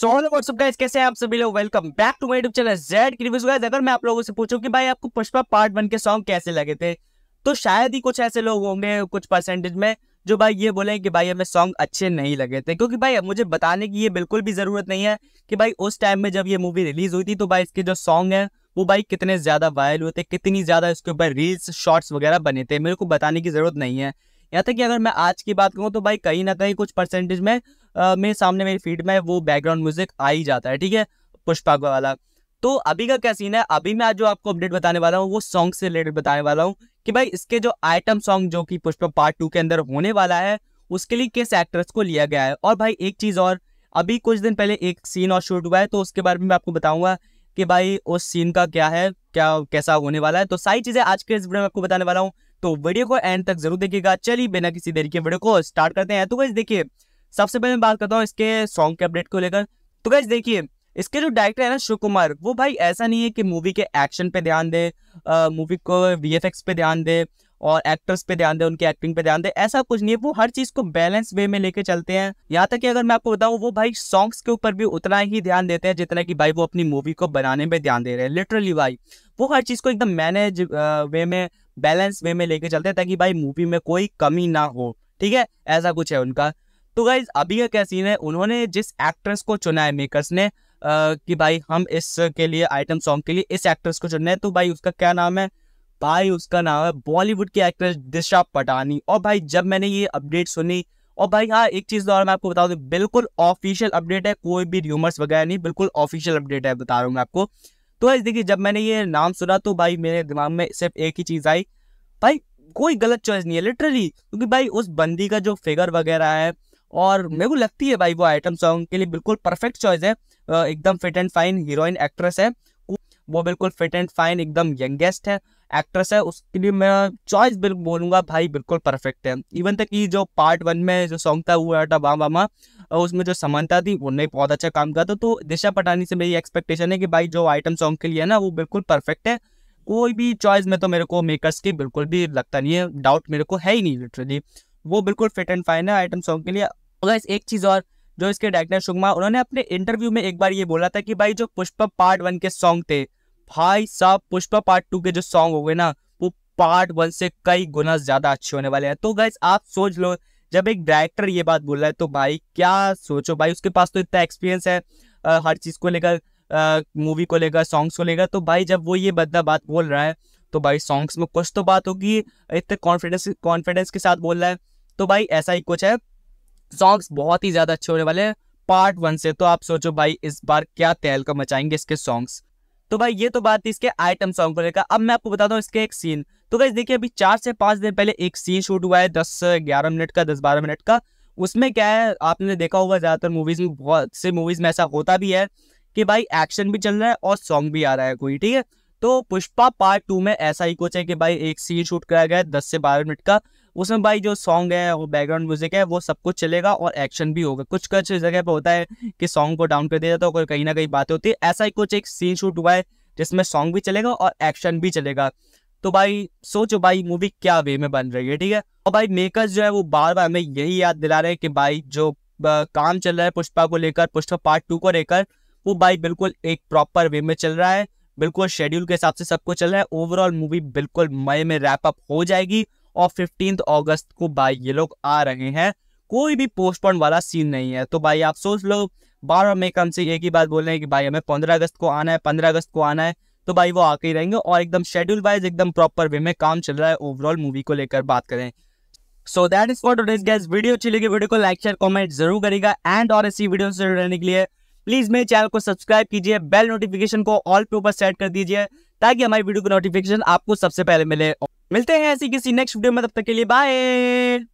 so hello what's up guys कैसे हैं आप सभी लोग welcome back to my YouTube channel जेड गाइस अगर मैं आप लोगों से पूछूं कि भाई आपको पुष्पा पार्ट वन के सॉन्ग कैसे लगे थे तो शायद ही कुछ ऐसे लोग होंगे कुछ परसेंटेज में जो भाई ये बोले कि भाई हमें सॉन्ग अच्छे नहीं लगे थे क्योंकि भाई मुझे बताने की ये बिल्कुल भी ज़रूरत नहीं है कि भाई उस टाइम में जब ये मूवी रिलीज़ हुई थी तो भाई इसके जो सॉन्ग हैं वो भाई कितने ज़्यादा वायरल हुए थे कितनी ज़्यादा इसके ऊपर रील्स शॉर्ट्स वगैरह बने थे मेरे को बताने की ज़रूरत नहीं है यहाँ तक कि अगर मैं आज की बात करूँ तो भाई कहीं ना कहीं कुछ परसेंटेज में मेरे सामने मेरी फील्ड में वो बैकग्राउंड म्यूजिक आ ही जाता है ठीक है पुष्पा वाला तो अभी का क्या सीन है अभी मैं जो आपको अपडेट बताने वाला हूँ वो सॉन्ग से रिलेटेड बताने वाला हूँ कि भाई इसके जो आइटम सॉन्ग जो कि पुष्पा पार्ट टू के अंदर होने वाला है उसके लिए किस एक्ट्रेस को लिया गया है और भाई एक चीज़ और अभी कुछ दिन पहले एक सीन और शूट हुआ है तो उसके बारे में मैं आपको बताऊंगा कि भाई उस सीन का क्या है क्या कैसा होने वाला है तो सारी चीज़ें आज के इस वीडियो में आपको बताने वाला हूँ तो वीडियो को एंड तक जरूर देखिएगा चलिए बिना किसी देरी के वीडियो को स्टार्ट करते हैं तो गैस देखिए सबसे पहले मैं बात करता हूँ इसके सॉन्ग के अपडेट को लेकर तो गैस देखिए इसके जो डायरेक्टर है ना शिव कुमार वो भाई ऐसा नहीं है कि मूवी के एक्शन पे ध्यान दे मूवी को वी पे ध्यान दे और एक्टर्स पे ध्यान दे उनकी एक्टिंग पे ध्यान दे ऐसा कुछ नहीं है वो हर चीज को बैलेंस वे में लेके चलते हैं यहाँ तक कि अगर मैं आपको बताऊँ वो भाई सॉन्ग्स के ऊपर भी उतना ही ध्यान देते हैं जितना कि भाई वो अपनी मूवी को बनाने में ध्यान दे रहे हैं लिटरली भाई वो हर चीज को एकदम मैनेज वे में बैलेंस वे में लेके चलते हैं ताकि भाई मूवी में कोई कमी ना हो ठीक है ऐसा कुछ है उनका तो गाइज अभी का क्या सीन है उन्होंने जिस एक्ट्रेस को चुना है मेकर्स ने आ, कि भाई हम इसके लिए आइटम सॉन्ग के लिए इस एक्ट्रेस को चुनना है तो भाई उसका क्या नाम है भाई उसका नाम है बॉलीवुड की एक्ट्रेस दिशा पटानी और भाई जब मैंने ये अपडेट सुनी और भाई हाँ एक चीज़ और मैं आपको बता दूँ बिल्कुल ऑफिशियल अपडेट है कोई भी र्यूमर्स वगैरह नहीं बिल्कुल ऑफिशियल अपडेट है बता रहा हूँ मैं आपको तो भाई देखिए जब मैंने ये नाम सुना तो भाई मेरे दिमाग में सिर्फ एक ही चीज़ आई भाई कोई गलत चॉइस नहीं है लिटरली क्योंकि भाई उस बंदी का जो फिगर वगैरह है और मेरे को लगती है भाई वो आइटम सॉन्ग के लिए बिल्कुल परफेक्ट चॉइस है एकदम fit and fine heroine actress है वो बिल्कुल फिट एंड फाइन एकदम यंगेस्ट है एक्ट्रेस है उसके लिए मैं चॉइस बिल्कुल बोलूँगा भाई बिल्कुल परफेक्ट है इवन तक कि जो पार्ट वन में जो सॉन्ग था वो आया था वामा और उसमें जो समानता थी उन्होंने बहुत अच्छा काम किया था तो दिशा पटानी से मेरी एक्सपेक्टेशन है कि भाई जो आइटम सॉन्ग के लिए ना वो बिल्कुल परफेक्ट है कोई भी चॉइस में तो मेरे को मेकर्स की बिल्कुल भी लगता नहीं है डाउट मेरे को है ही नहीं लिटरली वो बिल्कुल फिट एंड फाइन है आइटम सॉन्ग के लिए अगर एक चीज़ और जो इसके डायरेक्टर सुगमा उन्होंने अपने इंटरव्यू में एक बार ये बोला था कि भाई जो पुष्पा पार्ट वन के सॉन्ग थे भाई साहब पुष्पा पार्ट टू के जो सॉन्ग हो गए ना वो पार्ट वन से कई गुना ज़्यादा अच्छे होने वाले हैं तो गैस आप सोच लो जब एक डायरेक्टर ये बात बोल रहा है तो भाई क्या सोचो भाई उसके पास तो इतना एक्सपीरियंस है आ, हर चीज़ को लेकर मूवी को लेकर सॉन्ग्स को लेकर तो भाई जब वो ये बदला बात बोल रहा है तो भाई सॉन्ग्स में कुछ तो बात होगी इतने कॉन्फिडेंस कॉन्फिडेंस के साथ बोल रहा है तो भाई ऐसा ही कुछ है सॉन्ग्स बहुत ही ज़्यादा अच्छे होने वाले हैं पार्ट वन से तो आप सोचो भाई इस बार क्या तहलका मचाएंगे इसके सॉन्ग्स तो भाई ये तो बात थी इसके आइटम सॉन्ग को लेकर अब मैं आपको बताता हूँ इसके एक सीन तो गैस देखिए अभी चार से पाँच दिन पहले एक सीन शूट हुआ है दस ग्यारह मिनट का दस बारह मिनट का उसमें क्या है आपने देखा होगा ज़्यादातर मूवीज़ में बहुत से मूवीज़ में ऐसा होता भी है कि भाई एक्शन भी चल रहा है और सॉन्ग भी आ रहा है कोई ठीक है तो पुष्पा पार्ट टू में ऐसा ही कुछ है कि भाई एक सीन शूट कराया गया है दस से बारह मिनट का उसमें भाई जो सॉन्ग है वो बैकग्राउंड म्यूजिक है वो सब कुछ चलेगा और एक्शन भी होगा कुछ कुछ जगह पर होता है कि सॉन्ग को डाउन कर दिया जाता है कहीं ना कहीं बातें होती है ऐसा ही कुछ एक सीन शूट हुआ है जिसमें सॉन्ग भी चलेगा और एक्शन भी चलेगा तो भाई सोचो भाई मूवी क्या वे में बन रही है ठीक है और भाई मेकर्स जो है वो बार बार हमें यही याद दिला रहे हैं कि भाई जो काम चल रहा है पुष्पा को लेकर पुष्पा पार्ट टू को लेकर वो भाई बिल्कुल एक प्रॉपर वे में चल रहा है बिल्कुल शेड्यूल के हिसाब से सबको चल रहा है ओवरऑल मूवी बिल्कुल मई में रैप अप हो जाएगी और फिफ्टीन अगस्त को भाई ये लोग आ रहे हैं कोई भी पोस्टपोन वाला सीन नहीं है तो भाई आप सोच लो बार बार मैं से एक ही बात बोल रहे हैं कि भाई हमें पंद्रह अगस्त को आना है पंद्रह अगस्त को आना है तो भाई वो आके ही रहेंगे और एकदम शेड्यूल वाइज एकदम प्रॉपर वे में काम चल रहा है ओवरऑल मूवी को लेकर बात करें so that is for guys video अच्छी लगी वीडियो को लाइक शेयर कमेंट जरूर करेगा एंड और ऐसी वीडियो से रहने के लिए प्लीज मेरे चैनल को सब्सक्राइब कीजिए बेल नोटिफिकेशन को ऑल पे ऊपर सेट कर दीजिए ताकि हमारी वीडियो का नोटिफिकेशन आपको सबसे पहले मिले मिलते हैं ऐसी किसी नेक्स्ट वीडियो में तब तक के लिए बाय